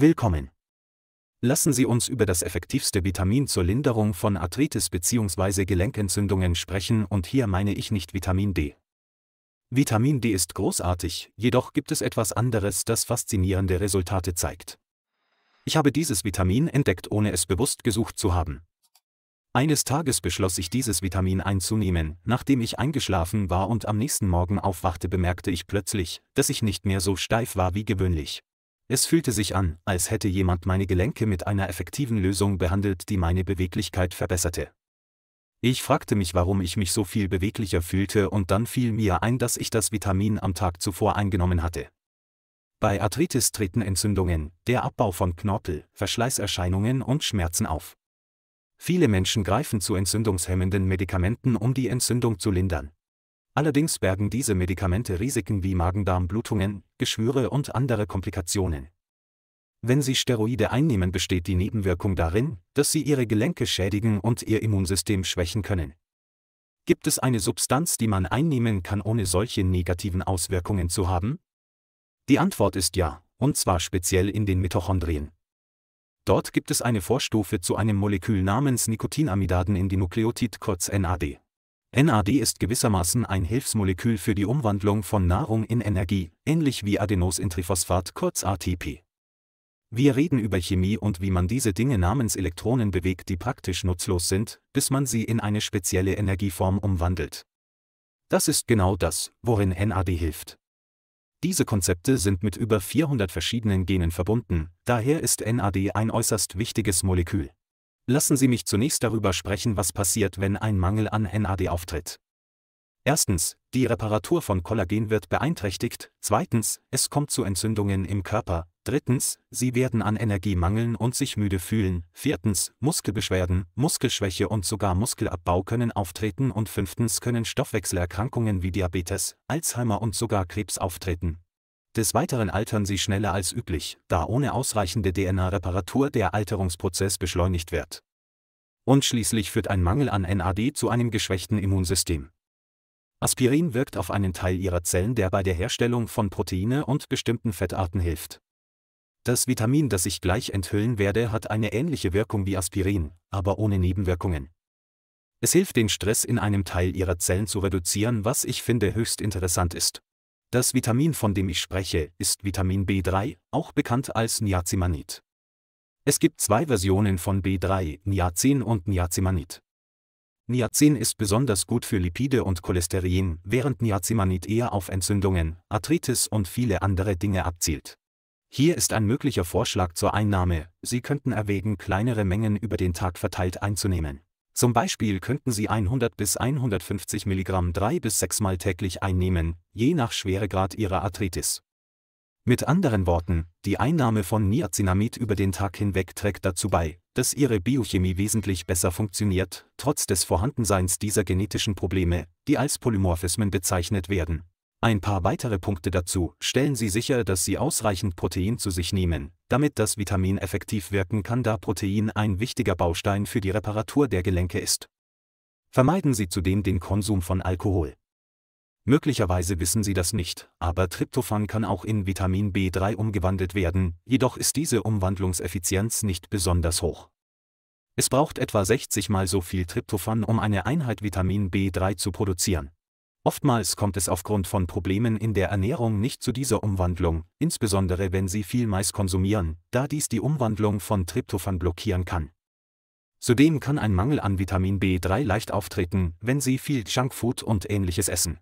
Willkommen! Lassen Sie uns über das effektivste Vitamin zur Linderung von Arthritis bzw. Gelenkentzündungen sprechen und hier meine ich nicht Vitamin D. Vitamin D ist großartig, jedoch gibt es etwas anderes, das faszinierende Resultate zeigt. Ich habe dieses Vitamin entdeckt, ohne es bewusst gesucht zu haben. Eines Tages beschloss ich, dieses Vitamin einzunehmen. Nachdem ich eingeschlafen war und am nächsten Morgen aufwachte, bemerkte ich plötzlich, dass ich nicht mehr so steif war wie gewöhnlich. Es fühlte sich an, als hätte jemand meine Gelenke mit einer effektiven Lösung behandelt, die meine Beweglichkeit verbesserte. Ich fragte mich, warum ich mich so viel beweglicher fühlte und dann fiel mir ein, dass ich das Vitamin am Tag zuvor eingenommen hatte. Bei Arthritis treten Entzündungen, der Abbau von Knorpel, Verschleißerscheinungen und Schmerzen auf. Viele Menschen greifen zu entzündungshemmenden Medikamenten, um die Entzündung zu lindern. Allerdings bergen diese Medikamente Risiken wie Magendarmblutungen, Geschwüre und andere Komplikationen. Wenn Sie Steroide einnehmen, besteht die Nebenwirkung darin, dass sie Ihre Gelenke schädigen und Ihr Immunsystem schwächen können. Gibt es eine Substanz, die man einnehmen kann, ohne solche negativen Auswirkungen zu haben? Die Antwort ist ja, und zwar speziell in den Mitochondrien. Dort gibt es eine Vorstufe zu einem Molekül namens Nikotinamidaden in die Nukleotid kurz NAD. NAD ist gewissermaßen ein Hilfsmolekül für die Umwandlung von Nahrung in Energie, ähnlich wie Adenosintriphosphat kurz ATP. Wir reden über Chemie und wie man diese Dinge namens Elektronen bewegt, die praktisch nutzlos sind, bis man sie in eine spezielle Energieform umwandelt. Das ist genau das, worin NAD hilft. Diese Konzepte sind mit über 400 verschiedenen Genen verbunden, daher ist NAD ein äußerst wichtiges Molekül. Lassen Sie mich zunächst darüber sprechen, was passiert, wenn ein Mangel an NAD auftritt. Erstens, die Reparatur von Kollagen wird beeinträchtigt, zweitens, es kommt zu Entzündungen im Körper, drittens, Sie werden an Energie mangeln und sich müde fühlen, viertens, Muskelbeschwerden, Muskelschwäche und sogar Muskelabbau können auftreten und fünftens können Stoffwechselerkrankungen wie Diabetes, Alzheimer und sogar Krebs auftreten. Des Weiteren altern sie schneller als üblich, da ohne ausreichende DNA-Reparatur der Alterungsprozess beschleunigt wird. Und schließlich führt ein Mangel an NAD zu einem geschwächten Immunsystem. Aspirin wirkt auf einen Teil ihrer Zellen, der bei der Herstellung von Proteine und bestimmten Fettarten hilft. Das Vitamin, das ich gleich enthüllen werde, hat eine ähnliche Wirkung wie Aspirin, aber ohne Nebenwirkungen. Es hilft den Stress in einem Teil ihrer Zellen zu reduzieren, was ich finde höchst interessant ist. Das Vitamin, von dem ich spreche, ist Vitamin B3, auch bekannt als Niacinamid. Es gibt zwei Versionen von B3, Niacin und Niacinamid. Niacin ist besonders gut für Lipide und Cholesterin, während Niacinamid eher auf Entzündungen, Arthritis und viele andere Dinge abzielt. Hier ist ein möglicher Vorschlag zur Einnahme, Sie könnten erwägen, kleinere Mengen über den Tag verteilt einzunehmen. Zum Beispiel könnten Sie 100 bis 150 mg drei bis sechsmal täglich einnehmen, je nach Schweregrad Ihrer Arthritis. Mit anderen Worten, die Einnahme von Niacinamid über den Tag hinweg trägt dazu bei, dass Ihre Biochemie wesentlich besser funktioniert, trotz des Vorhandenseins dieser genetischen Probleme, die als Polymorphismen bezeichnet werden. Ein paar weitere Punkte dazu, stellen Sie sicher, dass Sie ausreichend Protein zu sich nehmen, damit das Vitamin effektiv wirken kann, da Protein ein wichtiger Baustein für die Reparatur der Gelenke ist. Vermeiden Sie zudem den Konsum von Alkohol. Möglicherweise wissen Sie das nicht, aber Tryptophan kann auch in Vitamin B3 umgewandelt werden, jedoch ist diese Umwandlungseffizienz nicht besonders hoch. Es braucht etwa 60 mal so viel Tryptophan, um eine Einheit Vitamin B3 zu produzieren. Oftmals kommt es aufgrund von Problemen in der Ernährung nicht zu dieser Umwandlung, insbesondere wenn Sie viel Mais konsumieren, da dies die Umwandlung von Tryptophan blockieren kann. Zudem kann ein Mangel an Vitamin B3 leicht auftreten, wenn Sie viel Junkfood und ähnliches essen.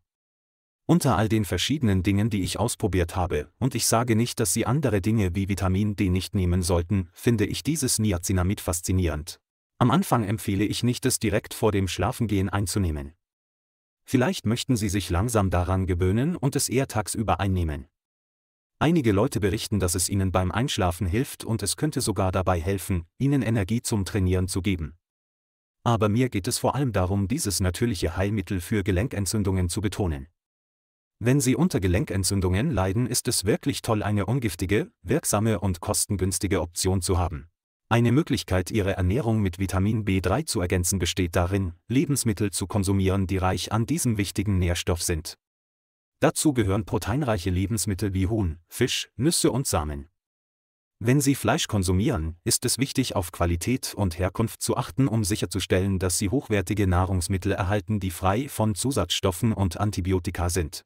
Unter all den verschiedenen Dingen, die ich ausprobiert habe, und ich sage nicht, dass Sie andere Dinge wie Vitamin D nicht nehmen sollten, finde ich dieses Niacinamid faszinierend. Am Anfang empfehle ich nicht, es direkt vor dem Schlafengehen einzunehmen vielleicht möchten sie sich langsam daran gewöhnen und es eher tagsüber einnehmen. Einige Leute berichten, dass es ihnen beim Einschlafen hilft und es könnte sogar dabei helfen, ihnen Energie zum Trainieren zu geben. Aber mir geht es vor allem darum, dieses natürliche Heilmittel für Gelenkentzündungen zu betonen. Wenn Sie unter Gelenkentzündungen leiden, ist es wirklich toll, eine ungiftige, wirksame und kostengünstige Option zu haben. Eine Möglichkeit, ihre Ernährung mit Vitamin B3 zu ergänzen, besteht darin, Lebensmittel zu konsumieren, die reich an diesem wichtigen Nährstoff sind. Dazu gehören proteinreiche Lebensmittel wie Huhn, Fisch, Nüsse und Samen. Wenn Sie Fleisch konsumieren, ist es wichtig, auf Qualität und Herkunft zu achten, um sicherzustellen, dass Sie hochwertige Nahrungsmittel erhalten, die frei von Zusatzstoffen und Antibiotika sind.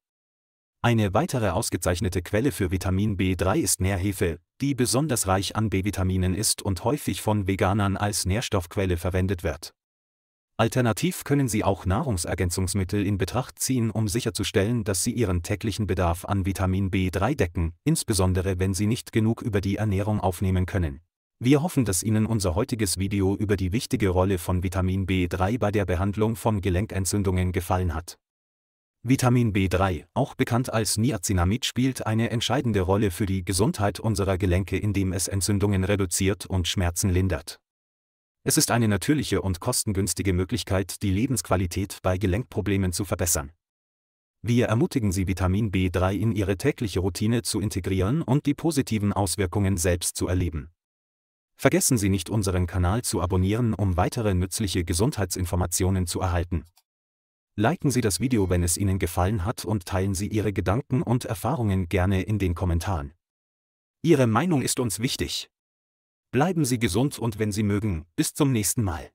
Eine weitere ausgezeichnete Quelle für Vitamin B3 ist Nährhefe, die besonders reich an B-Vitaminen ist und häufig von Veganern als Nährstoffquelle verwendet wird. Alternativ können Sie auch Nahrungsergänzungsmittel in Betracht ziehen, um sicherzustellen, dass Sie Ihren täglichen Bedarf an Vitamin B3 decken, insbesondere wenn Sie nicht genug über die Ernährung aufnehmen können. Wir hoffen, dass Ihnen unser heutiges Video über die wichtige Rolle von Vitamin B3 bei der Behandlung von Gelenkentzündungen gefallen hat. Vitamin B3, auch bekannt als Niacinamid, spielt eine entscheidende Rolle für die Gesundheit unserer Gelenke, indem es Entzündungen reduziert und Schmerzen lindert. Es ist eine natürliche und kostengünstige Möglichkeit, die Lebensqualität bei Gelenkproblemen zu verbessern. Wir ermutigen Sie, Vitamin B3 in Ihre tägliche Routine zu integrieren und die positiven Auswirkungen selbst zu erleben. Vergessen Sie nicht, unseren Kanal zu abonnieren, um weitere nützliche Gesundheitsinformationen zu erhalten. Liken Sie das Video, wenn es Ihnen gefallen hat und teilen Sie Ihre Gedanken und Erfahrungen gerne in den Kommentaren. Ihre Meinung ist uns wichtig. Bleiben Sie gesund und wenn Sie mögen, bis zum nächsten Mal.